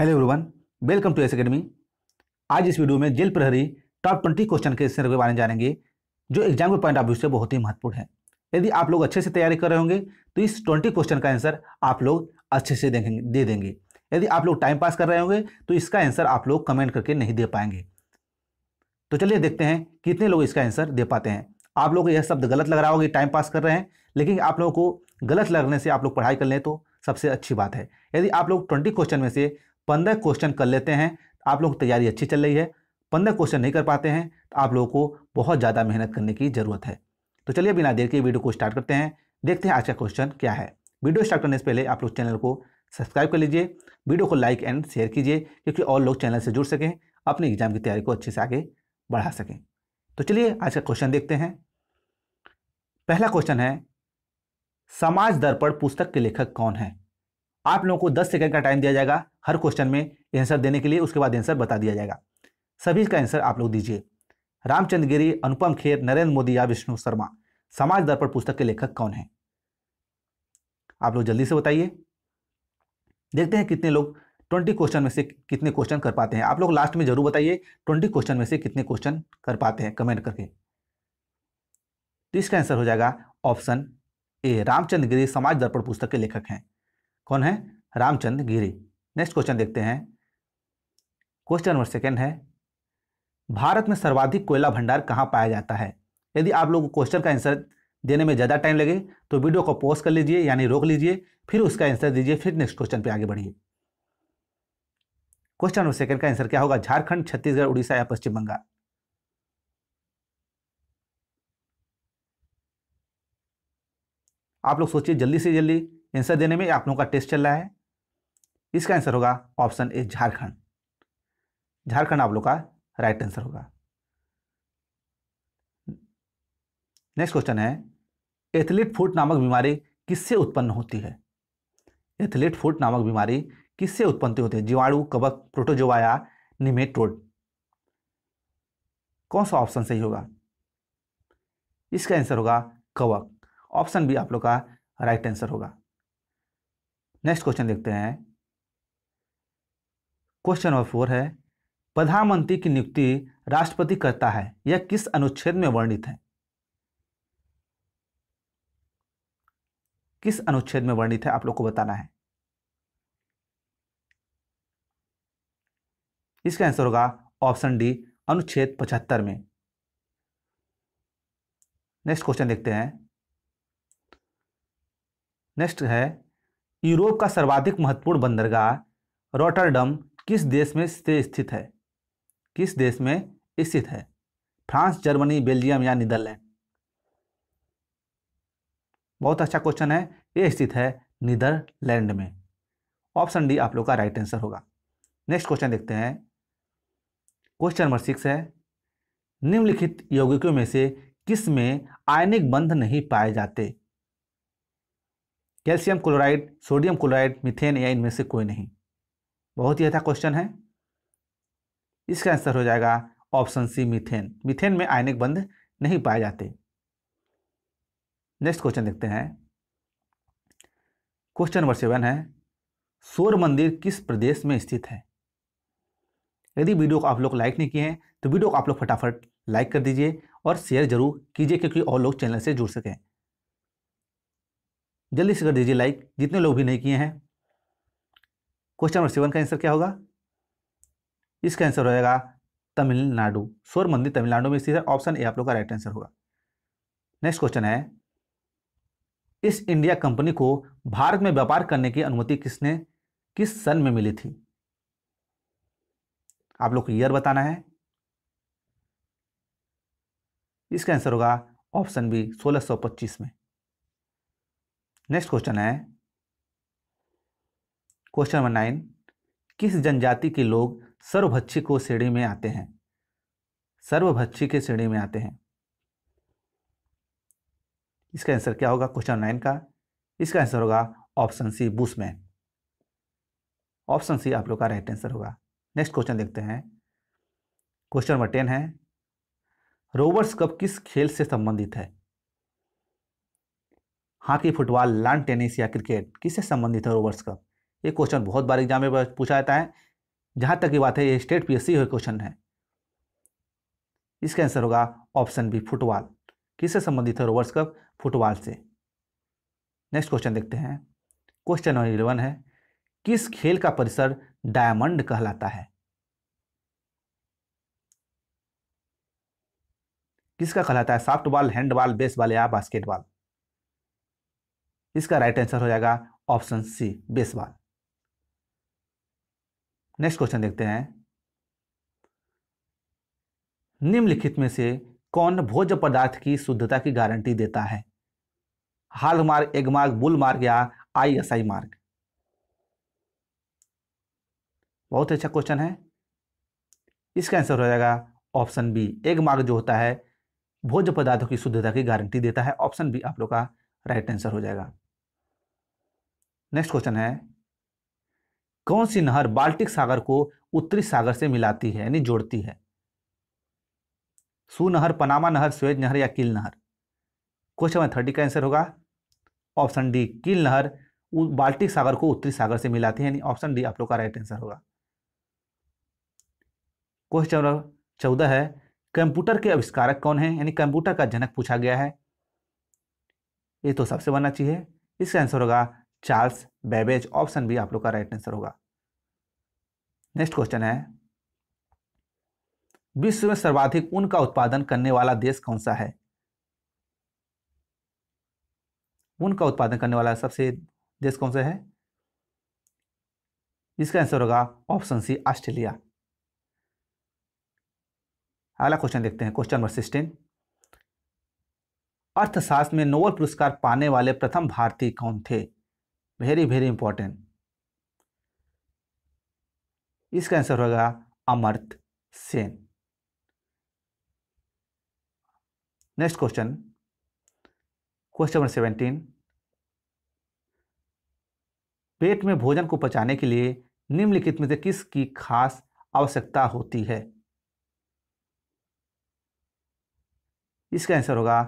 hello everyone welcome to S academy आज इस video में जेल प्रहरी टॉप ट्वेंटी क्वेश्चन के सिर्फ के बारे में जानेंगे जो एग्जाम के पॉइंट ऑफ व्यू से बहुत ही महत्वपूर्ण है यदि आप लोग अच्छे से तैयारी कर रहे होंगे तो इस ट्वेंटी क्वेश्चन का आंसर आप लोग अच्छे से देखेंगे दे देंगे यदि आप लोग टाइम पास कर रहे होंगे तो इसका आंसर आप लोग कमेंट करके नहीं दे पाएंगे तो चलिए देखते हैं कितने लोग इसका आंसर दे पाते हैं आप लोग यह शब्द गलत लग रहा होगा टाइम पास कर रहे हैं लेकिन आप लोगों को गलत लगने से आप लोग पढ़ाई कर लें तो सबसे अच्छी बात है यदि आप लोग ट्वेंटी क्वेश्चन में से पंद्रह क्वेश्चन कर लेते हैं आप लोग तैयारी अच्छी चल रही है पंद्रह क्वेश्चन नहीं कर पाते हैं तो आप लोगों को बहुत ज़्यादा मेहनत करने की ज़रूरत है तो चलिए बिना देर के वीडियो को स्टार्ट करते हैं देखते हैं आज का क्वेश्चन क्या है वीडियो स्टार्ट करने से पहले आप लोग चैनल को सब्सक्राइब कर लीजिए वीडियो को लाइक एंड शेयर कीजिए क्योंकि और लोग चैनल से जुड़ सकें अपने एग्जाम की तैयारी को अच्छे से आगे बढ़ा सकें तो चलिए आज का क्वेश्चन देखते हैं पहला क्वेश्चन है समाज दर्पण पुस्तक के लेखक कौन है आप लोगों को 10 सेकंड का टाइम दिया जाएगा हर क्वेश्चन में आंसर देने के लिए उसके बाद आंसर बता दिया जाएगा सभी का आंसर आप लोग दीजिए रामचंद्र गिरी अनुपम खेर नरेंद्र मोदी या विष्णु शर्मा समाज दर्पण पुस्तक के लेखक कौन है आप लोग जल्दी से बताइए देखते हैं कितने लोग ट्वेंटी क्वेश्चन में से कितने क्वेश्चन कर पाते हैं आप लोग लास्ट में जरूर बताइए ट्वेंटी क्वेश्चन में से कितने क्वेश्चन कर पाते हैं कमेंट करके तो इसका आंसर हो जाएगा ऑप्शन ए रामचंद्र गिरी समाज दर्पण पुस्तक के लेखक हैं कौन है रामचंद्र गिरी नेक्स्ट क्वेश्चन देखते हैं क्वेश्चन नंबर सेकेंड है भारत में सर्वाधिक कोयला भंडार कहाँ पाया जाता है यदि आप लोग क्वेश्चन का आंसर देने में ज़्यादा टाइम लगे तो वीडियो को पॉज कर लीजिए यानी रोक लीजिए फिर उसका आंसर दीजिए फिर नेक्स्ट क्वेश्चन पे आगे बढ़िए क्वेश्चन नंबर सेकंड का आंसर क्या होगा झारखंड छत्तीसगढ़ उड़ीसा या पश्चिम बंगाल आप लोग सोचिए जल्दी से जल्दी आंसर देने में आप लोगों का टेस्ट चल रहा है इसका आंसर होगा ऑप्शन ए झारखंड झारखंड आप लोग का राइट आंसर होगा नेक्स्ट क्वेश्चन है एथलीट फुट नामक बीमारी किससे उत्पन्न होती है एथलीट फुट नामक बीमारी किससे उत्पन्न होती है जीवाणु कवक प्रोटोजोवाया या निमेटोड कौन सा ऑप्शन सही होगा इसका आंसर होगा कवक ऑप्शन बी आप लोग का राइट आंसर होगा नेक्स्ट क्वेश्चन देखते हैं क्वेश्चन नंबर फोर है प्रधानमंत्री की नियुक्ति राष्ट्रपति करता है यह किस अनुच्छेद में वर्णित है किस अनुच्छेद में वर्णित है आप लोग को बताना है इसका आंसर होगा ऑप्शन डी अनुच्छेद पचहत्तर में नेक्स्ट क्वेश्चन देखते हैं नेक्स्ट है यूरोप का सर्वाधिक महत्वपूर्ण बंदरगाह रोटरडम किस देश में स्थित है किस देश में स्थित है फ्रांस जर्मनी बेल्जियम या नीदरलैंड बहुत अच्छा क्वेश्चन है ये स्थित है नीदरलैंड में ऑप्शन डी आप लोग का राइट आंसर होगा नेक्स्ट क्वेश्चन देखते हैं क्वेश्चन नंबर सिक्स है निम्नलिखित यौगिकों में से किस में आयनिक बंध नहीं पाए जाते calcium chloride sodium chloride methane या इनमें से कोई नहीं बहुत ही अच्छा क्वेश्चन है इसका आंसर हो जाएगा ऑप्शन सी मीथेन मीथेन में आयनिक बंध नहीं पाए जाते नेक्स्ट क्वेश्चन देखते हैं क्वेश्चन नंबर सेवन है सूर्य मंदिर किस प्रदेश में स्थित है यदि वीडियो को आप लोग लाइक नहीं किए हैं तो वीडियो को आप लोग फटाफट लाइक कर दीजिए और शेयर जरूर कीजिए क्योंकि और लोग चैनल से जुड़ सकें जल्दी से कर दीजिए लाइक जितने लोग भी नहीं किए हैं क्वेश्चन नंबर सेवन का आंसर क्या होगा इसका आंसर होगा तमिलनाडु सोर मंदिर तमिलनाडु में स्थित है ऑप्शन ए आप लोग का राइट आंसर होगा नेक्स्ट क्वेश्चन है इस इंडिया कंपनी को भारत में व्यापार करने की अनुमति किसने किस सन में मिली थी आप लोग को ईयर बताना है इसका आंसर होगा ऑप्शन बी 1625 में नेक्स्ट क्वेश्चन है क्वेश्चन नंबर नाइन किस जनजाति के लोग सर्वभक्षी को श्रेणी में आते हैं सर्वभक्षी के श्रेणी में आते हैं इसका आंसर क्या होगा क्वेश्चन नाइन का इसका आंसर होगा option C bushman option C आप लोग का राइट आंसर होगा नेक्स्ट क्वेश्चन देखते हैं क्वेश्चन नंबर टेन है रोवर्स कप किस खेल से संबंधित है हॉकी फुटबॉल लॉन टेनिस या क्रिकेट किससे संबंधित है रोवर्स कप ये क्वेश्चन बहुत बार एग्जाम में पूछा जाता है जहाँ तक की बात है ये स्टेट पीएससी का क्वेश्चन है इसका आंसर होगा ऑप्शन बी फुटबॉल किससे संबंधित है रोवर्स कप फुटबॉल से नेक्स्ट क्वेश्चन देखते हैं क्वेश्चन नंबर इलेवन है किस खेल का परिसर डायमंड कहलाता है किसका कहलाता है सॉफ्ट बॉल बेसबॉल या बास्केटबॉल इसका राइट आंसर हो जाएगा option C baseball next question देखते हैं निम्नलिखित में से कौन भोज्य पदार्थ की शुद्धता की गारंटी देता है हाल मार्ग एग मार्ग बुल मार्ग या आईएसआई मार्ग बहुत अच्छा क्वेश्चन है इसका आंसर हो जाएगा ऑप्शन बी एग मार्ग जो होता है भोज्य पदार्थों की शुद्धता की गारंटी देता है ऑप्शन बी आप लोग का राइट आंसर हो जाएगा नेक्स्ट क्वेश्चन है कौन सी नहर बाल्टिक सागर को उत्तरी सागर से मिलाती है यानी जोड़ती है सू नहर पनामा नहर स्वेज नहर या किल नहर क्वेश्चन नंबर थर्टी का आंसर होगा ऑप्शन डी किल नहर बाल्टिक सागर को उत्तरी सागर से मिलाती है यानी ऑप्शन डी आप लोग का राइट आंसर होगा क्वेश्चन नंबर चौदह है कंप्यूटर के आविष्कारक कौन है यानी कंप्यूटर का जनक पूछा गया है ये तो सबसे बनना चाहिए इसका आंसर होगा चार्ल्स बेबेज ऑप्शन भी आप लोग का राइट आंसर होगा नेक्स्ट क्वेश्चन है विश्व में सर्वाधिक ऊन का उत्पादन करने वाला देश कौन सा है ऊन का उत्पादन करने वाला सबसे देश कौन सा है इसका आंसर होगा ऑप्शन सी ऑस्ट्रेलिया अगला क्वेश्चन देखते हैं क्वेश्चन नंबर सिक्सटीन अर्थशास्त्र में नोबल पुरस्कार पाने वाले प्रथम भारतीय कौन थे वेरी वेरी इंपॉर्टेंट इसका आंसर होगा Amartya Sen next question question number seventeen पेट में भोजन को पचाने के लिए निम्नलिखित में से किसकी खास आवश्यकता होती है इसका आंसर होगा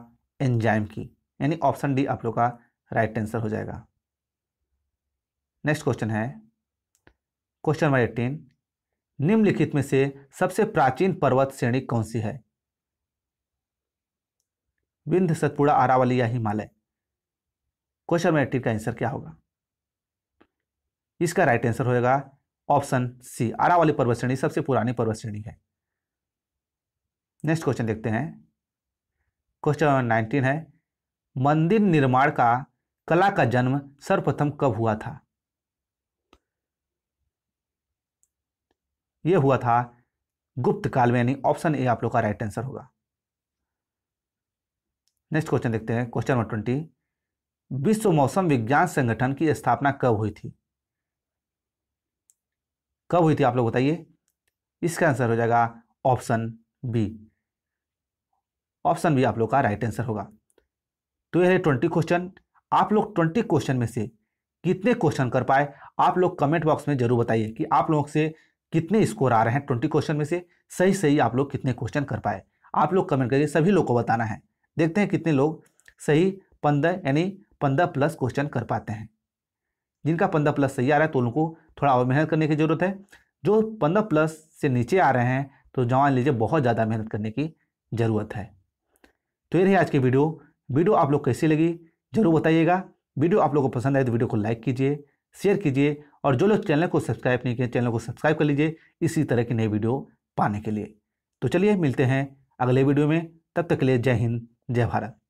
एंजाइम की यानी ऑप्शन डी आप लोग का राइट आंसर हो जाएगा नेक्स्ट क्वेश्चन है क्वेश्चन नंबर एटीन निम्नलिखित में से सबसे प्राचीन पर्वत श्रेणी कौन सी है विंध्य सतपुड़ा आरावली या हिमालय क्वेश्चन नंबर एटीन का आंसर क्या होगा इसका राइट आंसर होगा ऑप्शन सी आरावली पर्वत श्रेणी सबसे पुरानी पर्वत श्रेणी है नेक्स्ट क्वेश्चन देखते हैं क्वेश्चन नंबर नाइनटीन है मंदिर निर्माण का कला का जन्म सर्वप्रथम कब हुआ था ये हुआ था गुप्त काल में यानी ऑप्शन ए आप लोग का राइट आंसर होगा नेक्स्ट क्वेश्चन देखते हैं क्वेश्चन नंबर ट्वेंटी विश्व मौसम विज्ञान संगठन की स्थापना कब हुई थी कब हुई थी आप लोग बताइए इसका आंसर हो जाएगा ऑप्शन बी ऑप्शन बी आप लोग का राइट आंसर होगा तो यह है ट्वेंटी क्वेश्चन आप लोग ट्वेंटी क्वेश्चन में से कितने क्वेश्चन कर पाए आप लोग कमेंट बॉक्स में जरूर बताइए कि आप लोग से कितने स्कोर आ रहे हैं ट्वेंटी क्वेश्चन में से सही सही आप लोग कितने क्वेश्चन कर पाए आप लोग कमेंट करके सभी लोग को बताना है देखते हैं कितने लोग सही पंद्रह यानी पंद्रह प्लस क्वेश्चन कर पाते हैं जिनका पंद्रह प्लस सही आ रहा है तो उनको थोड़ा और मेहनत करने की ज़रूरत है जो पंद्रह प्लस से नीचे आ रहे हैं तो जवान लीजिए बहुत ज़्यादा मेहनत करने की ज़रूरत है तो ये रही आज की वीडियो वीडियो आप लोग कैसी लगी ज़रूर बताइएगा वीडियो आप लोग को पसंद आए तो वीडियो को लाइक कीजिए शेयर कीजिए और जो लोग चैनल को सब्सक्राइब नहीं किए चैनल को सब्सक्राइब कर लीजिए इसी तरह की नई वीडियो पाने के लिए तो चलिए मिलते हैं अगले वीडियो में तब तक के लिए जय हिंद जय भारत